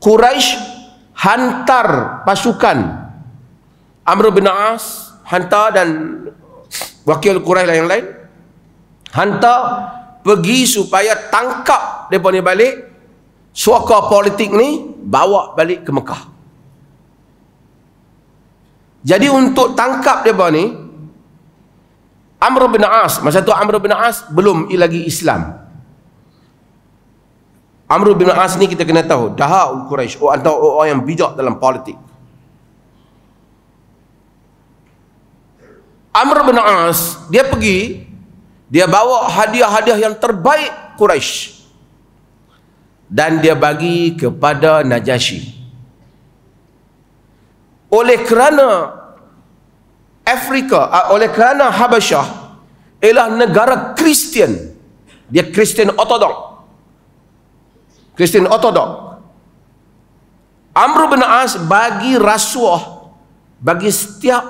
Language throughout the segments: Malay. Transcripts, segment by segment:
Quraisy hantar pasukan Amr bin As hantar dan wakil Quraisy lah lain-lain hantar pergi supaya tangkap depa ni balik suaka politik ni bawa balik ke Mekah. Jadi untuk tangkap depa ni Amr bin As masa tu Amr bin As belum lagi Islam. Amr bin As ni kita kena tahu Daha'ul Quraish Atau orang yang bijak dalam politik Amr bin As Dia pergi Dia bawa hadiah-hadiah yang terbaik Quraish Dan dia bagi kepada Najasyi Oleh kerana Afrika ah, Oleh kerana Habasyah Ialah negara Kristian Dia Kristian Ortodoks Kristen Ortodok. Amr bin As bagi rasuah bagi setiap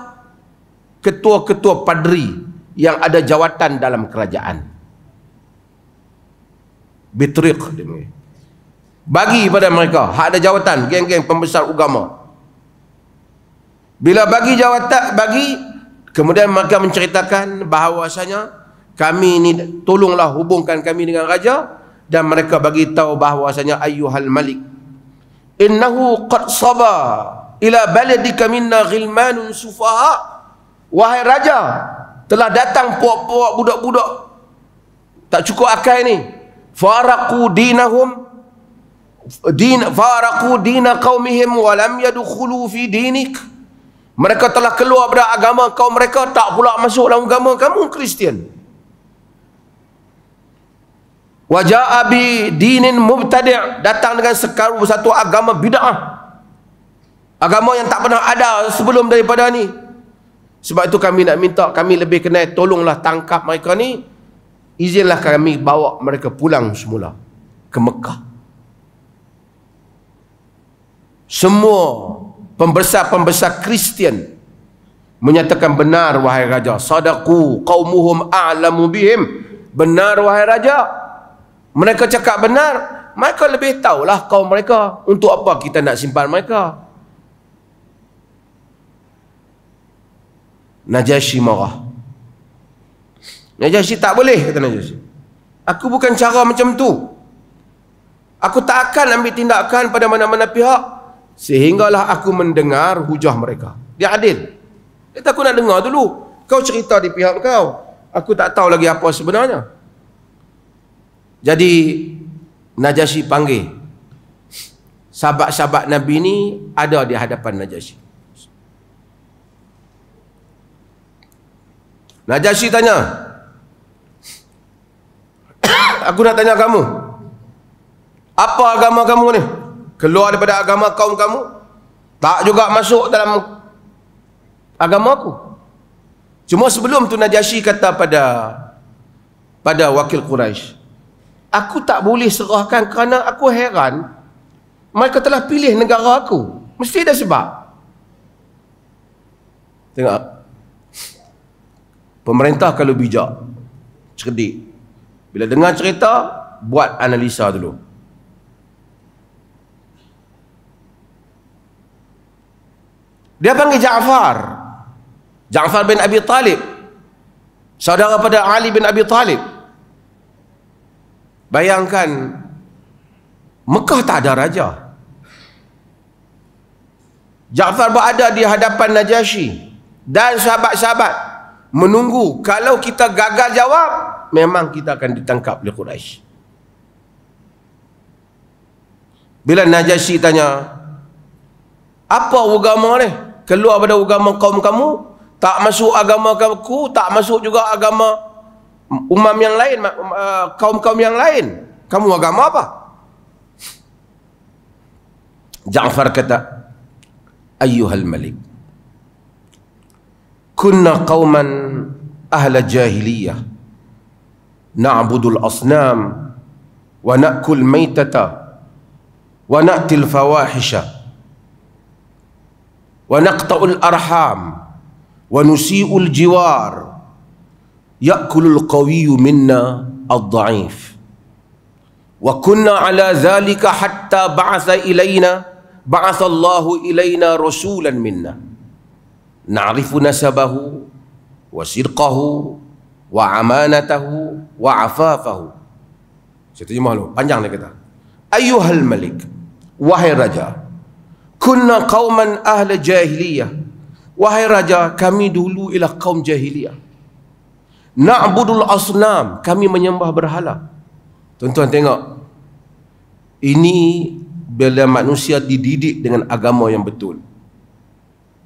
ketua-ketua padri yang ada jawatan dalam kerajaan. Bitriq dia Bagi pada mereka hak ada jawatan geng-geng pembesar agama. Bila bagi jawatan bagi kemudian mereka menceritakan bahawasanya kami ini tolonglah hubungkan kami dengan raja dan mereka bagi tahu bahwasanya ayyuhal malik innahu qad saba ila baladika minna ghilmanun sufaha wahai raja telah datang puak-puak budak-budak tak cukup akal ni faraqu dinahum din faraqu din qaumihim wa lam yadkhulu fi dinik mereka telah keluar dari agama kaum mereka tak pula masuk dalam agama kamu Kristian Wajah abi dinin mubtadi' datang dengan sekaru satu agama bid'ah. Agama yang tak pernah ada sebelum daripada ni. Sebab itu kami nak minta kami lebih kenal tolonglah tangkap mereka ni. Izinlah kami bawa mereka pulang semula ke Mekah. Semua pembesar-pembesar Kristian menyatakan benar wahai raja sadaku qaumuhum a'lamu bihim benar wahai raja mereka cakap benar mereka lebih tahulah kaum mereka untuk apa kita nak simpan mereka Najashi marah Najashi tak boleh kata Najashi aku bukan cara macam tu aku tak akan ambil tindakan pada mana-mana pihak sehinggalah aku mendengar hujah mereka dia adil dia aku nak dengar dulu kau cerita di pihak kau aku tak tahu lagi apa sebenarnya jadi Najasyi panggil sahabat-sahabat Nabi ni ada di hadapan Najasyi. Najasyi tanya, "Aku nak tanya kamu. Apa agama kamu ni? Keluar daripada agama kaum kamu, tak juga masuk dalam agama aku." Cuma sebelum tu Najasyi kata pada pada wakil Quraisy, aku tak boleh serahkan kerana aku heran mereka telah pilih negara aku mesti ada sebab tengok pemerintah kalau bijak cerdik bila dengar cerita buat analisa dulu dia panggil Ja'far Ja'far bin Abi Talib saudara pada Ali bin Abi Talib Bayangkan Mekah tak ada raja. Jaafar berada di hadapan Najasyi dan sahabat-sahabat menunggu kalau kita gagal jawab memang kita akan ditangkap oleh Quraisy. Bila Najasyi tanya, "Apa agama ni? Keluar pada agama kaum kamu, tak masuk agama kamu, tak masuk juga agama umam yang lain um, uh, kaum-kaum yang lain kamu agama apa Ja'far kata ayyuhal malik kunna qauman ahla jahiliyah na'budul asnam wa na'kul maitata wa na'til fawahisha wa naqta'ul arham wa nusi'ul jiwar يأكل القوي منا الضعيف وكنا على ذلك حتى بعث إلينا بعث الله إلينا رسولا منا نعرف نسبه وصدقه وعمانته وعفافه سيتجمعه له panjang dia أيها الملك وهي رجاء كنا قوما أهل جاهلية وهي رجاء kami dulu إلى قوم جاهلية Na'budul asnam Kami menyembah berhala Tuan-tuan tengok Ini Bila manusia dididik dengan agama yang betul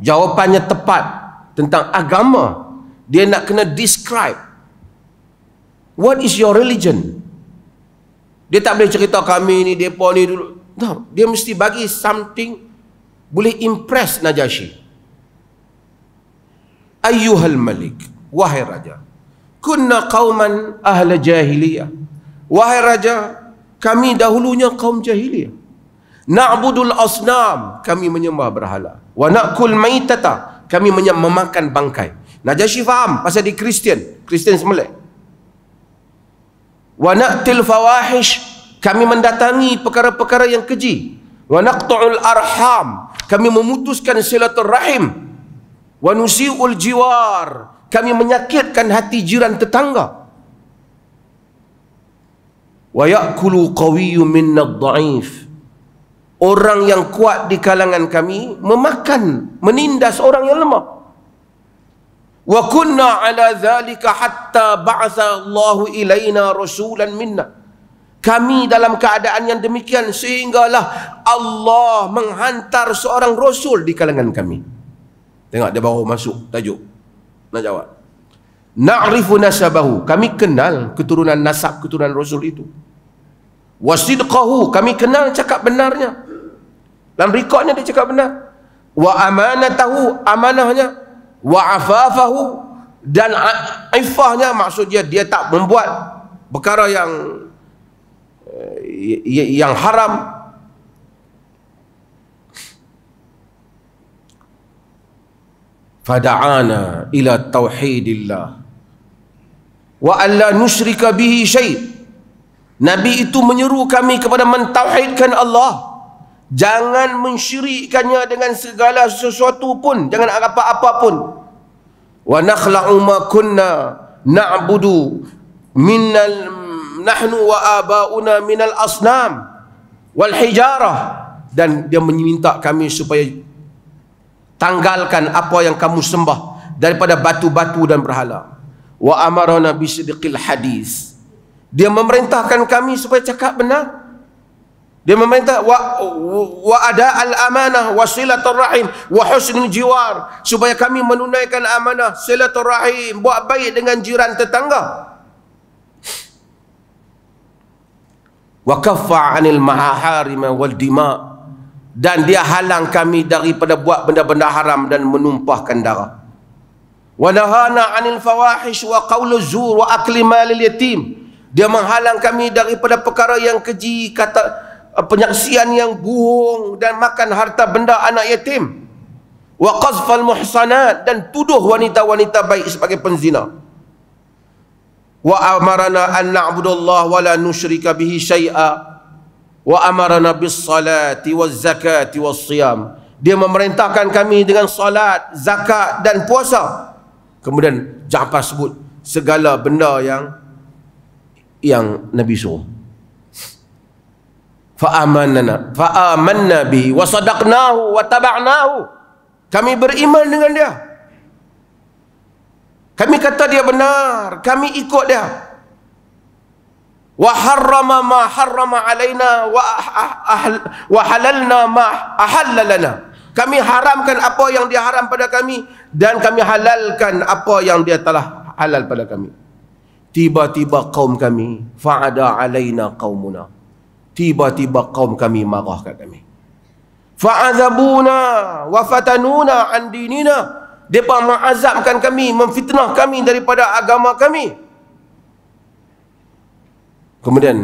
Jawapannya tepat Tentang agama Dia nak kena describe What is your religion? Dia tak boleh cerita kami ni, depa ni dulu. No, dia mesti bagi something boleh impress Najashi. Ayuhal Malik, wahai raja kunna qauman ahla jahiliyah wahai raja kami dahulunya kaum jahiliyah na'budul asnam kami menyembah berhala wa na'kul maitata kami memakan bangkai najasyi faham pasal di kristian kristian semelek wa na'til fawahish kami mendatangi perkara-perkara yang keji wa naqtu'ul arham kami memutuskan silaturahim wa nusi'ul jiwar kami menyakitkan hati jiran tetangga wa yakulu qawiyyun minna dha'if orang yang kuat di kalangan kami memakan menindas orang yang lemah wa kunna ala zalika hatta ba'atha Allah ilaina rasulan minna kami dalam keadaan yang demikian sehinggalah Allah menghantar seorang rasul di kalangan kami tengok dia baru masuk tajuk nak jawab na'rifu nasabahu kami kenal keturunan nasab keturunan rasul itu wasidqahu kami kenal cakap benarnya Dan rekodnya dia cakap benar wa amanatahu amanahnya wa afafahu dan ifahnya maksudnya dia tak membuat perkara yang eh, yang haram fada'ana ila tauhidillah wa alla nusyrika bihi syai' Nabi itu menyeru kami kepada mentauhidkan Allah jangan mensyirikkannya dengan segala sesuatu pun jangan apa apa pun wa nakhla'u ma kunna na'budu minnal nahnu wa aba'una minal asnam wal hijarah dan dia meminta kami supaya tanggalkan apa yang kamu sembah daripada batu-batu dan berhala wa amarana bi sidqil hadis dia memerintahkan kami supaya cakap benar dia memerintah wa wa ada al amanah wa silatul rahim wa husnul jiwar supaya kami menunaikan amanah silatul rahim buat baik dengan jiran tetangga wa kaffa anil maharim wal dima' dan dia halang kami daripada buat benda-benda haram dan menumpahkan darah wa nahana 'anil fawahish wa qawluz zur wa akli malil yatim dia menghalang kami daripada perkara yang keji kata penyaksian yang bohong dan makan harta benda anak yatim wa qazfal muhsanat dan tuduh wanita-wanita baik sebagai penzina wa amarana an na'budallaha wa la nusyrika bihi syai'a wa amarana bis salati waz zakati was siyam dia memerintahkan kami dengan solat zakat dan puasa kemudian Jaafar sebut segala benda yang yang nabi suruh fa amanna fa amanna bi wa sadaqnahu wa taba'nahu kami beriman dengan dia kami kata dia benar kami ikut dia وحرم ما حرم علينا وحللنا ما أحل لنا kami haramkan apa yang dia haram pada kami dan kami halalkan apa yang dia telah halal pada kami tiba-tiba kaum kami fa'ada alaina qaumuna tiba-tiba kaum kami marah kat kami fa'azabuna wa fatanuna an dinina depa mengazabkan kami memfitnah kami daripada agama kami Kemudian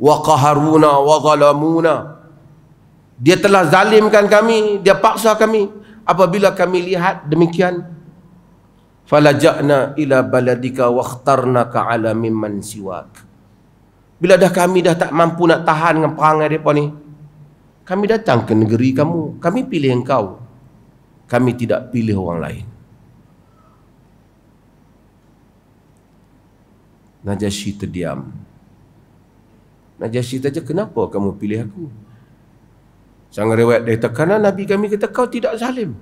wa qaharuna wa zalamuna. Dia telah zalimkan kami, dia paksa kami. Apabila kami lihat demikian, falaja'na ila baladika wakhtarnaka ala mimman siwak. Bila dah kami dah tak mampu nak tahan dengan perangai depa ni, kami datang ke negeri kamu, kami pilih engkau. Kami tidak pilih orang lain. Najashi terdiam. Najasyi tanya kenapa kamu pilih aku Sang rewet dia karena Nabi kami kata kau tidak zalim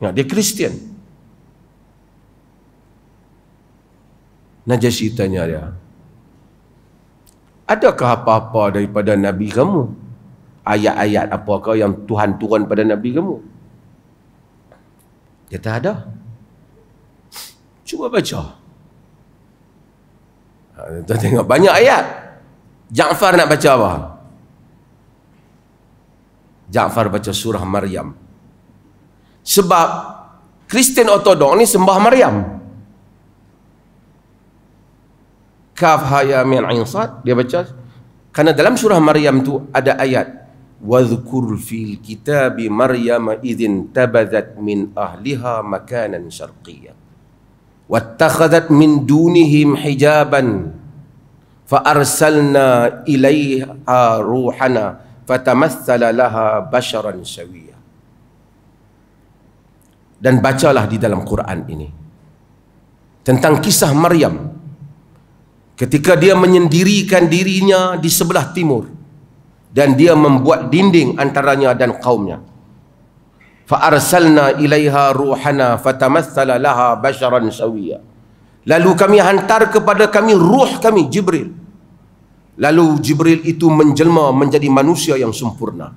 nah, Dia Kristian Najasyi tanya dia Adakah apa-apa daripada Nabi kamu Ayat-ayat apa kau yang Tuhan turun pada Nabi kamu Dia tak ada Cuba baca Cuba baca Ha, Tuan tengok banyak ayat. Jaafar nak baca apa? Jaafar baca surah Maryam. Sebab Kristen Ortodok ni sembah Maryam. Kaf haya min insad dia baca kerana dalam surah Maryam tu ada ayat wadhkur fil kitabi maryama idin tabadhat min ahliha makanan syarqiyyah واتخذت من دونهم حجابا فأرسلنا إليها روحنا فتمثل لها بشرا سويا dan bacalah di dalam Quran ini tentang kisah Maryam ketika dia menyendirikan dirinya di sebelah timur dan dia membuat dinding antaranya dan kaumnya فَأَرْسَلْنَا إِلَيْهَا ruhana, فَتَمَثَّلَ لَهَا بَشَرًا سَوِيًّا Lalu kami hantar kepada kami ruh kami, Jibril. Lalu Jibril itu menjelma menjadi manusia yang sempurna.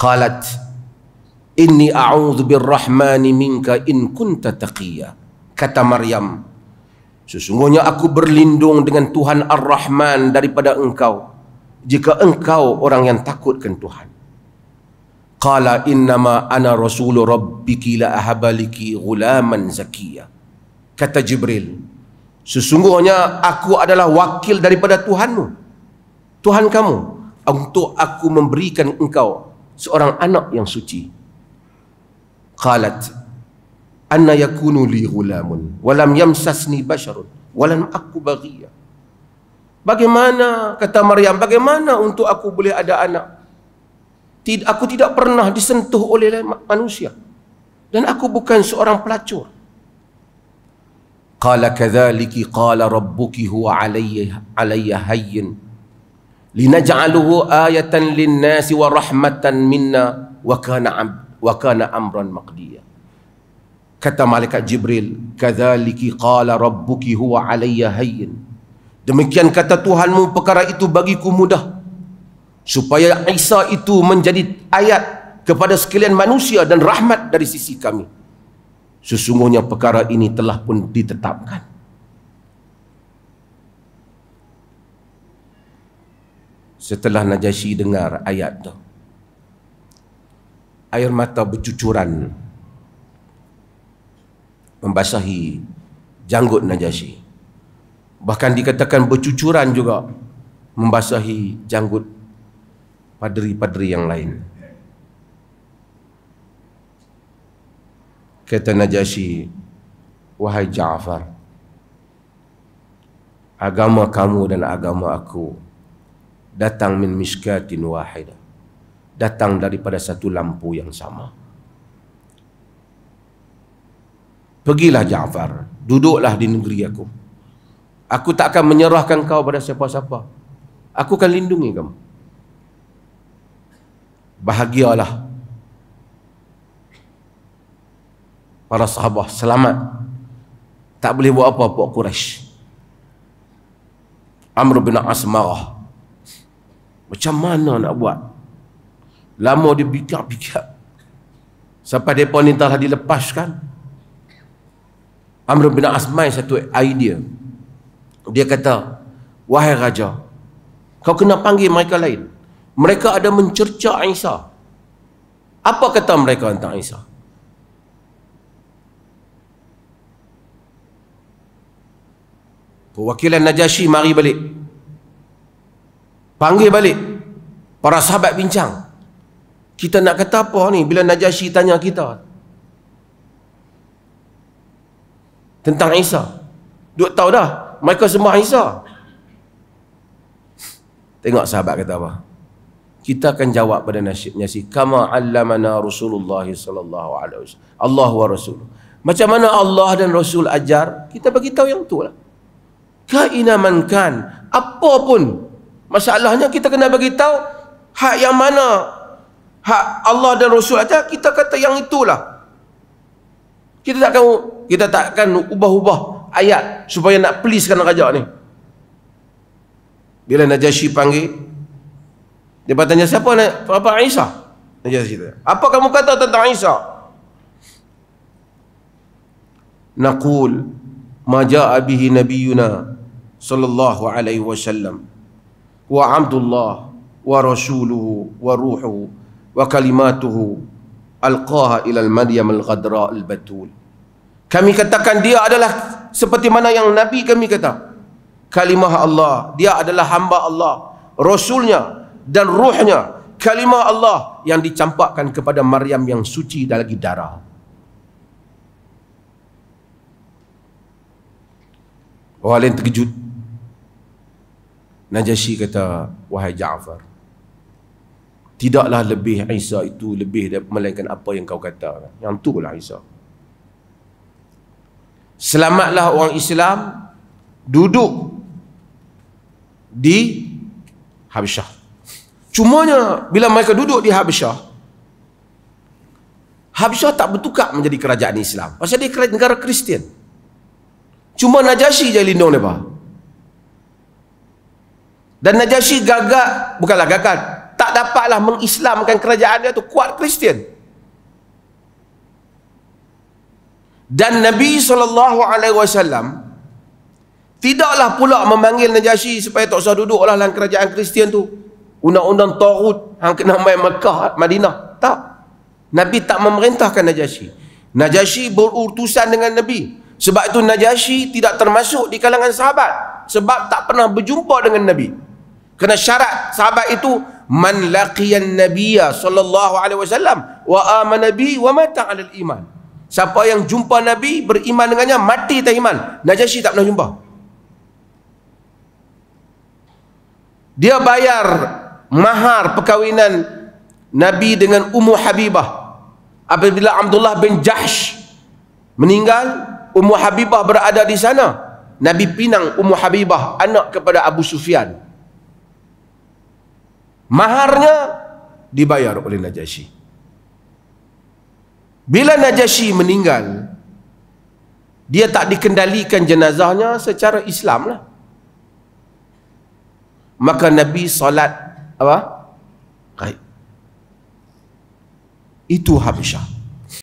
قَالَتْ إِنِّي أَعُوذُ بِالرَّحْمَنِ مِنْكَ إِنْ كُنْتَ تَقِيًّا Kata Maryam, Sesungguhnya aku berlindung dengan Tuhan Ar-Rahman daripada engkau, jika engkau orang yang takutkan Tuhan. Qala innama ana rasulu rabbiki la ahabaliki gulaman zakia. Kata Jibril, sesungguhnya aku adalah wakil daripada Tuhanmu. Tuhan kamu untuk aku memberikan engkau seorang anak yang suci. Qalat anna yakunu li gulamun walam yamsasni basharun walam aku bagiya. Bagaimana kata Maryam? Bagaimana untuk aku boleh ada anak? aku tidak pernah disentuh oleh manusia dan aku bukan seorang pelacur qala kadzaliki qala rabbuki huwa alayya alayya hayyin linaj'aluhu ayatan lin-nasi wa rahmatan minna wa kana wa kana amran maqdiya kata malaikat jibril kadzaliki qala rabbuki huwa alayya hayyin demikian kata tuhanmu perkara itu bagiku mudah supaya Isa itu menjadi ayat kepada sekalian manusia dan rahmat dari sisi kami. Sesungguhnya perkara ini telah pun ditetapkan. Setelah Najasyi dengar ayat itu, air mata bercucuran membasahi janggut Najasyi. Bahkan dikatakan bercucuran juga membasahi janggut paderi-paderi yang lain kata Najasyi wahai Ja'far agama kamu dan agama aku datang min miskatin wahida datang daripada satu lampu yang sama pergilah Ja'far duduklah di negeri aku aku tak akan menyerahkan kau pada siapa-siapa aku akan lindungi kamu bahagialah para sahabat selamat tak boleh buat apa buat Quraish Amr bin As macam mana nak buat lama dia bikak-bikak sampai mereka ni telah dilepaskan Amr bin As satu idea dia kata wahai raja kau kena panggil mereka lain mereka ada mencerca Isa. Apa kata mereka tentang Isa? Perwakilan Najasyi mari balik. Panggil balik. Para sahabat bincang. Kita nak kata apa ni bila Najasyi tanya kita? Tentang Isa. Duk tahu dah. Mereka semua Isa. Tengok sahabat kata apa kita akan jawab pada nasib nasi kama allamana rasulullah sallallahu alaihi wasallam Allah wa rasul macam mana Allah dan rasul ajar kita bagi tahu yang itulah ka inaman kan apa pun masalahnya kita kena bagi tahu hak yang mana hak Allah dan rasul ajar kita kata yang itulah kita takkan kita takkan ubah-ubah ayat supaya nak pleasekan raja ni bila Najasyi panggil dia bertanya siapa nak apa Isa? Dia cerita. Apa kamu kata tentang Isa? Naqul ma jaa bihi nabiyuna sallallahu alaihi wasallam wa Abdullah wa rasuluhu wa ruhuhu wa kalimatuhu alqaha ila al Maryam al Ghadra al Batul. Kami katakan dia adalah seperti mana yang nabi kami kata. Kalimah Allah, dia adalah hamba Allah, rasulnya, dan ruhnya kalimah Allah yang dicampakkan kepada Maryam yang suci dan lagi darah. Orang lain terkejut. Najasyi kata, wahai Ja'far, tidaklah lebih Isa itu lebih daripada melainkan apa yang kau kata. Yang tu lah Isa. Selamatlah orang Islam duduk di Habsyah. Cumanya bila mereka duduk di Habsyah Habsyah tak bertukar menjadi kerajaan Islam Pasal dia negara Kristian Cuma Najasyi je lindung mereka Dan Najasyi gagal Bukanlah gagal Tak dapatlah mengislamkan kerajaan dia tu Kuat Kristian Dan Nabi SAW Tidaklah pula memanggil Najasyi Supaya tak usah duduklah dalam kerajaan Kristian tu undang-undang Tarut hang kena main Mekah Madinah tak Nabi tak memerintahkan Najasyi Najasyi berurtusan dengan Nabi sebab itu Najasyi tidak termasuk di kalangan sahabat sebab tak pernah berjumpa dengan Nabi Kena syarat sahabat itu man laqiyan nabiyya sallallahu alaihi wasallam wa amana bi wa mata al iman siapa yang jumpa nabi beriman dengannya mati tak iman najasyi tak pernah jumpa dia bayar mahar perkahwinan Nabi dengan Ummu Habibah apabila Abdullah bin Jahsh meninggal Ummu Habibah berada di sana Nabi pinang Ummu Habibah anak kepada Abu Sufyan maharnya dibayar oleh Najasyi bila Najasyi meninggal dia tak dikendalikan jenazahnya secara Islam lah maka Nabi salat apa? Kait. Itu Habisyah.